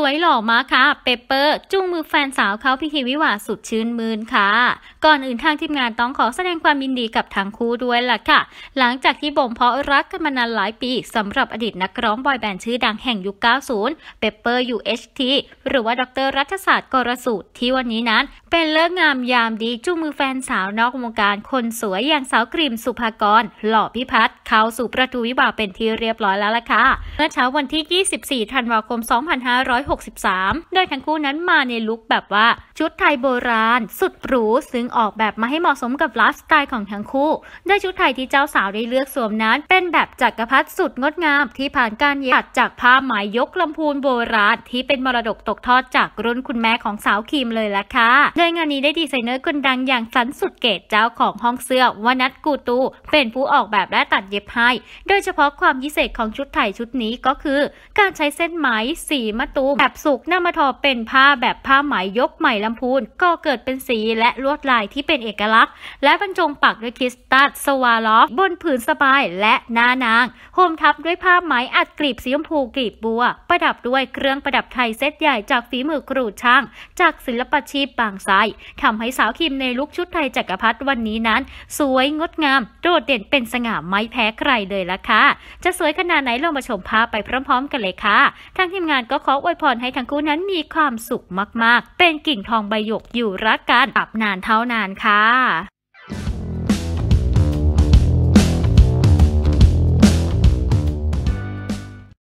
สวยหล่อมากค่ะเปเปอร์ จุงมือแฟนสาวเขาพิธีวิวาสุดชื่นมืนค่ะ ก่อนอื่นทางทีมงานต้องขอแสดงความยินดีกับทั้งคู่ด้วยล่ะค่ะ หลังจากที่บ่มเพาะรักกันมานานหลายปี สำหรับอดีตนักร้องบอยแบนด์ชื่อดังแห่งยุค 90 เปเปอร์ UHT หรือว่าดรรัชศาสตร์ กรสูตรที่วันนี้นั้น เป็นเลิกงามยามดีจุงมือแฟนสาวนอกวงการคนสวยอย่างสาวกริมสุภากรหล่อพิพัฒน์เข้าสู่ประตูวิวาเป็นที่เรียบร้อยแล้วล่ะค่ะเมื่อเช้าวันที่ 24 ธันวาคม 2500 1 9 6 3โดยทั้งคู่นั้นมาในลุคแบบว่าชุดไทยโบราณสุดหรูซึ่งออกแบบมาให้เหมาะสมกับไลฟ์สไตล์ของทั้งคู่โดยชุดไทยที่เจ้าสาวได้เลือกสวมนั้น เป็นแบบจักรพรรดิสุดงดงามที่ผ่านการเย็บจากผ้าไหมยกลำพูนโบราณ ที่เป็นมรดกตกทอดจากรุ่นคุณแม่ของสาวคิมเลยล่ะค่ะโดยงานนี้ได้ดีไซเนอร์คนดังอย่างสันสุดเกตเจ้าของห้องเสื้อวนัทกูตู เป็นผู้ออกแบบและตัดเย็บให้ โดยเฉพาะความพิเศษของชุดไทยชุดนี้ก็คือ การใช้เส้นไหมสีมะตูมแอบสุกนำมาทอเป็นผ้าแบบผ้าไหมยกไหมลำพูนก็เกิดเป็นสีและลวดลายที่เป็นเอกลักษณ์ และบรรจงปักด้วยคริสตัลสวาล็อกบนผืนสบายและหน้านางโฮมทับด้วยผ้าไหมอัดกลีบสีชมพูกลีบบัว ประดับด้วยเครื่องประดับไทยเซตใหญ่จากฝีมือครูช่าง จากศิลปชีพบางไซทำให้สาวคิมในลุคชุดไทยจักรพรรดิวันนี้นั้น สวยงดงามโดดเด่นเป็นสง่าไม่แพ้ใครเลยล่ะค่ะจะสวยขนาดไหนเรามาชมภาพไปพร้อม ๆ กันเลยค่ะทางทีมงานก็ขออวยพพรให้ทั้งคู่นั้นมีความสุขมาก ๆ เป็นกิ่งทองใบหยกอยู่รักกัน อับนานเท่านานค่ะ